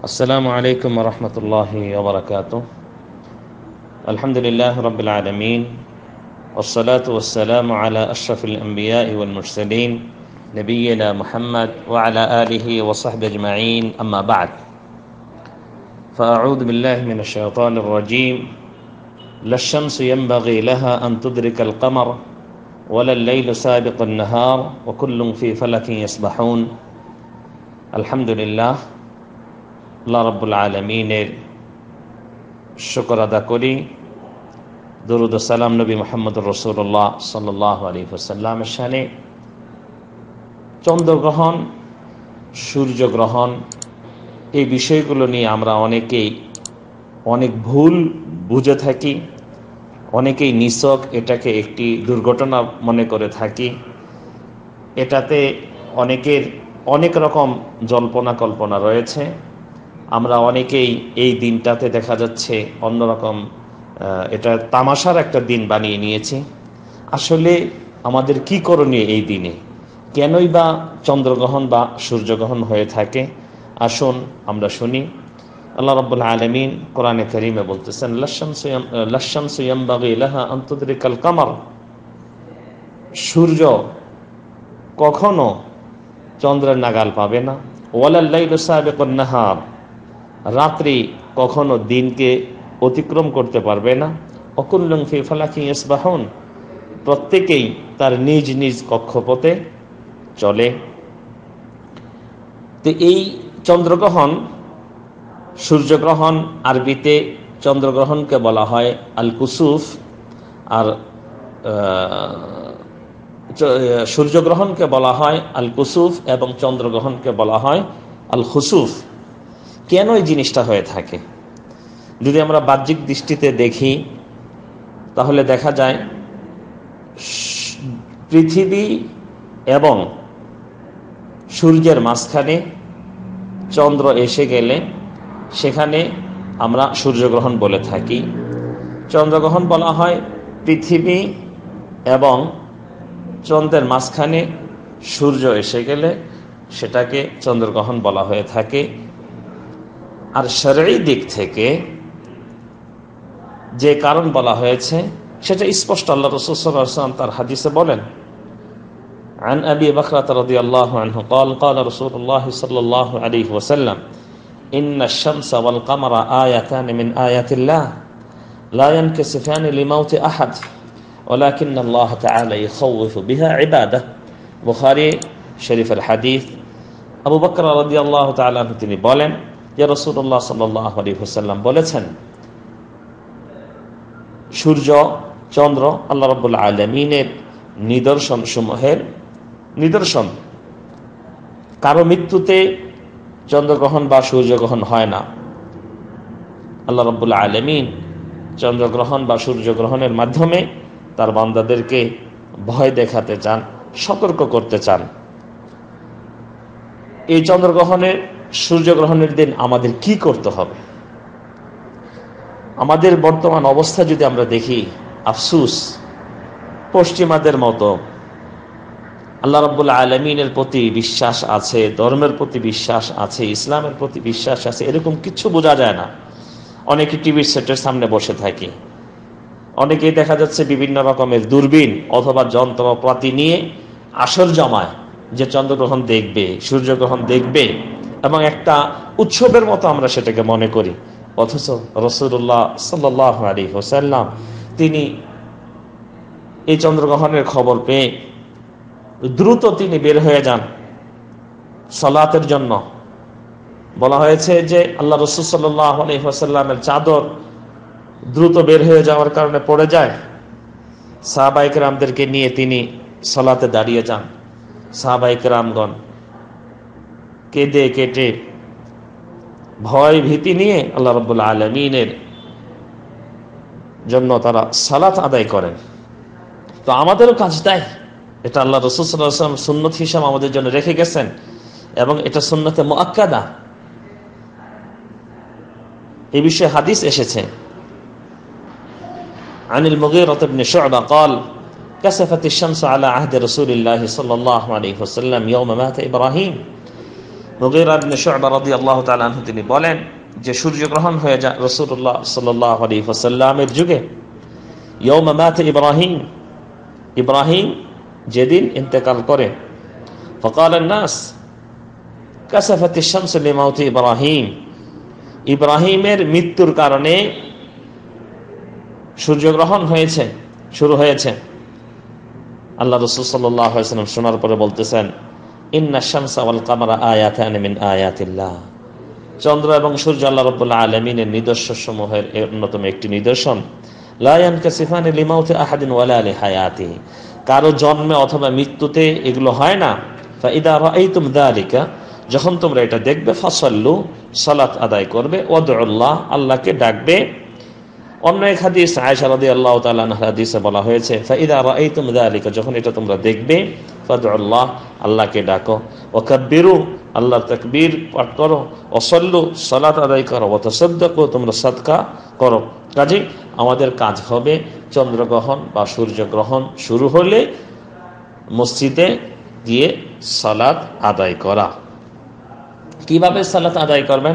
السلام عليكم ورحمة الله وبركاته الحمد لله رب العالمين والصلاة والسلام على أشرف الأنبياء والمرسلين نبينا محمد وعلى آله وصحبه أجمعين أما بعد فأعوذ بالله من الشيطان الرجيم لا الشمس ينبغي لها أن تدرك القمر ولا الليل سابق النهار وكل في فلك يسبحون الحمد لله আল্লাহ রব্বুল আলমিনের শুকর আদা করি দরুদ সালাম নবী মোহাম্মদ রসুল্লাহ সাল্লি আলী সানে চন্দ্রগ্রহণ সূর্যগ্রহণ এই বিষয়গুলো নিয়ে আমরা অনেকেই অনেক ভুল বুঝে থাকি অনেকেই নিছক এটাকে একটি দুর্ঘটনা মনে করে থাকি এটাতে অনেকের অনেক রকম জল্পনা কল্পনা রয়েছে আমরা অনেকেই এই দিনটাতে দেখা যাচ্ছে অন্যরকম এটা তামাশার একটা দিন বানিয়ে নিয়েছি আসলে আমাদের কি করণীয় এই দিনে কেনই বা চন্দ্রগ্রহণ বা সূর্যগ্রহণ হয়ে থাকে আসুন আমরা শুনি আল্লাহ রব্বুল আলমিন কোরআনে করিমে বলতেছেন লাশাম সুয়াম বাগি লাহা কামার সূর্য কখনো চন্দ্রের নাগাল পাবে না ওয়ালাল্লাইল সাহেব নাহার রাত্রি কখনো দিনকে অতিক্রম করতে পারবে না অকুল্লং ফি ইসবাহন প্রত্যেকেই তার নিজ নিজ কক্ষপথে চলে তো এই চন্দ্রগ্রহণ সূর্যগ্রহণ আরবিতে চন্দ্রগ্রহণকে বলা হয় আল কুসুফ আর সূর্যগ্রহণকে বলা হয় আল কুসুফ এবং চন্দ্রগ্রহণকে বলা হয় আল খুসুফ কেন এই জিনিসটা হয়ে থাকে যদি আমরা বাহ্যিক দৃষ্টিতে দেখি তাহলে দেখা যায় পৃথিবী এবং সূর্যের মাঝখানে চন্দ্র এসে গেলে সেখানে আমরা সূর্যগ্রহণ বলে থাকি চন্দ্রগ্রহণ বলা হয় পৃথিবী এবং চন্দ্রের মাঝখানে সূর্য এসে গেলে সেটাকে চন্দ্রগ্রহণ বলা হয়ে থাকে আর সারি দিক থেকে যে কারণ বলা হয়েছে সেটা স্পষ্ট আল্লাহ রসুল তার হাদিসে বলেন عن أبي بكرة رضي الله عنه قال قال رسول الله صلى الله عليه وسلم إن الشمس والقمر آيتان من آيات الله لا ينكسفان لموت أحد ولكن الله تعالى يخوف بها عباده بخاري شريف الحديث আবু বকর রাদিয়াল্লাহু তাআলা তিনি বলেন রসুল্লাহ সাল্লাহ আলী হুসাল্লাম বলেছেন সূর্য চন্দ্র আল্লাহ রবুল্লা আলমিনের নিদর্শন সমূহের নিদর্শন কারো মৃত্যুতে চন্দ্রগ্রহণ বা সূর্যগ্রহণ হয় না আল্লাহ রব্বুল আলমিন চন্দ্রগ্রহণ বা সূর্যগ্রহণের মাধ্যমে তার বান্দাদেরকে ভয় দেখাতে চান সতর্ক করতে চান এই চন্দ্রগ্রহণের সূর্যগ্রহণের দিন আমাদের কি করতে হবে আমাদের বর্তমান অবস্থা যদি আমরা দেখি আফসুস পশ্চিমাদের মতো আল্লাহ রব্বুল আলমিনের প্রতি বিশ্বাস আছে ধর্মের প্রতি বিশ্বাস আছে ইসলামের প্রতি বিশ্বাস আছে এরকম কিছু বোঝা যায় না অনেকে টিভির সেটের সামনে বসে থাকি অনেকেই দেখা যাচ্ছে বিভিন্ন রকমের দূরবীন অথবা যন্ত্রপাতি নিয়ে আসর জমায় যে চন্দ্রগ্রহণ দেখবে সূর্যগ্রহণ দেখবে এবং একটা উৎসবের মতো আমরা সেটাকে মনে করি অথচ রসুল্লাহ সাল্লি হোসাল্লাম তিনি এই চন্দ্রগ্রহণের খবর পেয়ে দ্রুত তিনি বের হয়ে যান সলাতের জন্য বলা হয়েছে যে আল্লাহ রসুল সাল্লাহ আলী হোসাল্লামের চাদর দ্রুত বের হয়ে যাওয়ার কারণে পড়ে যায় সাহাবাইকরামদেরকে নিয়ে তিনি সলাতে দাঁড়িয়ে যান সাহাবাইকরামগণ কেঁদে কেটে ভয় ভীতি নিয়ে আল্লাহ রবুল্লা আলমিনের জন্য তারা সালাত আদায় করেন তো আমাদেরও কাজ দেয় এটা আল্লাহ রসুলাম সুন্নত হিসাব আমাদের জন্য রেখে গেছেন এবং এটা সুন্নতে মোয়াক্কাদা এ বিষয়ে হাদিস এসেছে আনিল মুগিরত ইবনে শুআবা কল كسفت الشمس على عهد رسول الله صلى الله عليه وسلم يوم مات তিনি বলেন যে সূর্যগ্রহণ হয়ে যায় রসুল্লাহ যুগে ইব্রাহিম ইব্রাহিম যেদিন ইন্তেকাল করে নাস ইব্রাহিম ইব্রাহিমের মৃত্যুর কারণে সূর্যগ্রহণ হয়েছে শুরু হয়েছে আল্লাহ রসুল সাল্লাম শোনার পরে বলতেছেন কামারা আয়াতিল্লাহ চন্দ্র এবং সূর্য আল্লাহ রব্বুল আলমিনের নিদর্শন সমূহের অন্যতম একটি নিদর্শন লিমাউতে আহাদিন ওয়ালা হায়াতি কারো জন্মে অথবা মৃত্যুতে এগুলো হয় না যখন তোমরা এটা দেখবে ফাসাল্লু সালাত আদায় করবে ওয়াদউল্লাহ আল্লাহকে ডাকবে অন্য এক হাদিস আয়েশা আল্লাহ তালা হাদিসে বলা হয়েছে ফাইদা যখন এটা তোমরা দেখবে ফাদুল্লাহ আল্লাহকে ডাকো ওকাব্বিরু আল্লাহর তকবীর পাঠ করো অসল্লু সলাত আদায় করো অতসদ্দকো তোমরা সৎকা করো কাজে আমাদের কাজ হবে চন্দ্রগ্রহণ বা সূর্যগ্রহণ শুরু হলে মসজিদে গিয়ে সালাত আদায় করা কিভাবে সালাত আদায় করবেন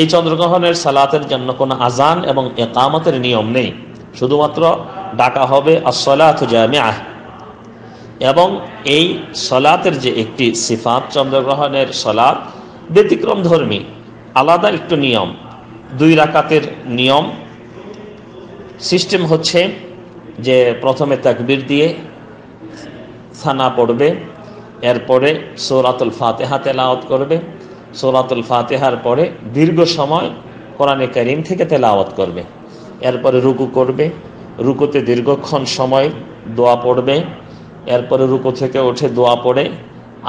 এই চন্দ্রগ্রহণের সালাতের জন্য কোনো আজান এবং একামতের নিয়ম নেই শুধুমাত্র ডাকা হবে আসলাত জামিয়াহ এবং এই সলাতের যে একটি সিফাত চন্দ্রগ্রহণের সলাত ব্যতিক্রম ধর্মী আলাদা একটু নিয়ম দুই রাকাতের নিয়ম সিস্টেম হচ্ছে যে প্রথমে তাকবির দিয়ে থানা পড়বে এরপরে সৌরাতুল ফাতেহা তেলাওয়াত করবে সৌরাতুল ফাতেহার পরে দীর্ঘ সময় কোরআনে করিম থেকে তেলাওয়াত করবে এরপরে রুকু করবে রুকুতে দীর্ঘক্ষণ সময় দোয়া পড়বে এরপরে রুকু থেকে উঠে দোয়া পড়ে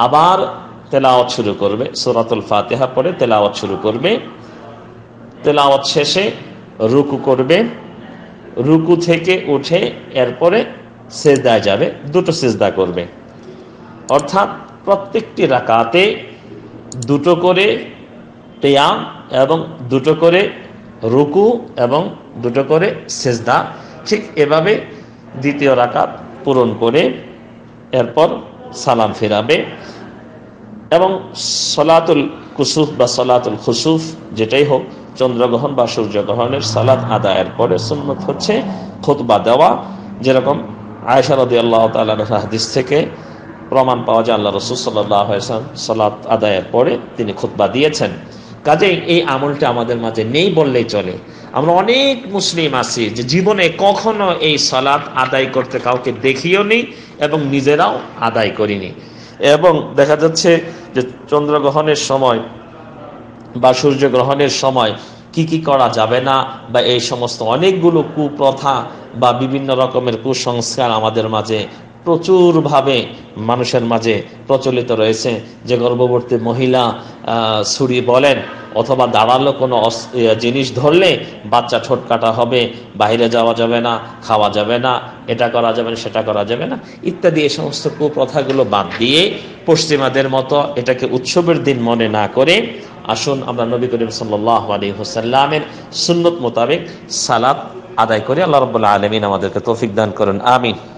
আবার তেলাওয়াত শুরু করবে সোরাতুল ফাতেহা পড়ে তেলাওয়াত শুরু করবে তেলাওয়াত শেষে রুকু করবে রুকু থেকে উঠে এরপরে সেজদায় যাবে দুটো সেজদা করবে অর্থাৎ প্রত্যেকটি রাকাতে দুটো করে পেয়াম এবং দুটো করে রুকু এবং দুটো করে সেজদা ঠিক এভাবে দ্বিতীয় রাকাত পূরণ করে এরপর সালাম ফেরাবে এবং সলাতুল কুসুফ বা সলাতুল খুসুফ যেটাই হোক চন্দ্রগ্রহণ বা সূর্যগ্রহণের সালাদ আদায়ের পরে সুন্নত হচ্ছে খুতবা দেওয়া যেরকম আয়সা রদি আল্লাহ তালিস থেকে প্রমাণ পাওয়া যায় আল্লাহ রসুল সাল্লাহ সালাত আদায়ের পরে তিনি খুতবা দিয়েছেন কাজেই এই আমলটা আমাদের মাঝে নেই বললেই চলে আমরা অনেক মুসলিম আছি যে জীবনে কখনো এই সালাদ আদায় করতে কাউকে দেখিও নেই এবং নিজেরাও আদায় করিনি এবং দেখা যাচ্ছে যে চন্দ্রগ্রহণের সময় বা সূর্যগ্রহণের সময় কি কি করা যাবে না বা এই সমস্ত অনেকগুলো কুপ্রথা বা বিভিন্ন রকমের কুসংস্কার আমাদের মাঝে প্রচুরভাবে মানুষের মাঝে প্রচলিত রয়েছে যে গর্ভবর্তী মহিলা সুরি বলেন অথবা দাঁড়ালো কোনো জিনিস ধরলে বাচ্চা ঠোঁট কাটা হবে বাইরে যাওয়া যাবে না খাওয়া যাবে না এটা করা যাবে না সেটা করা যাবে না ইত্যাদি এ সমস্ত কুপ্রথাগুলো বাদ দিয়ে পশ্চিমাদের মতো এটাকে উৎসবের দিন মনে না করে আসুন আমরা নবী করিম সাল্লাহ আলী সুন্নত মোতাবেক সালাদ আদায় করে আল্লাহ রবুল্লা আলমিন আমাদেরকে তৌফিক দান করুন আমিন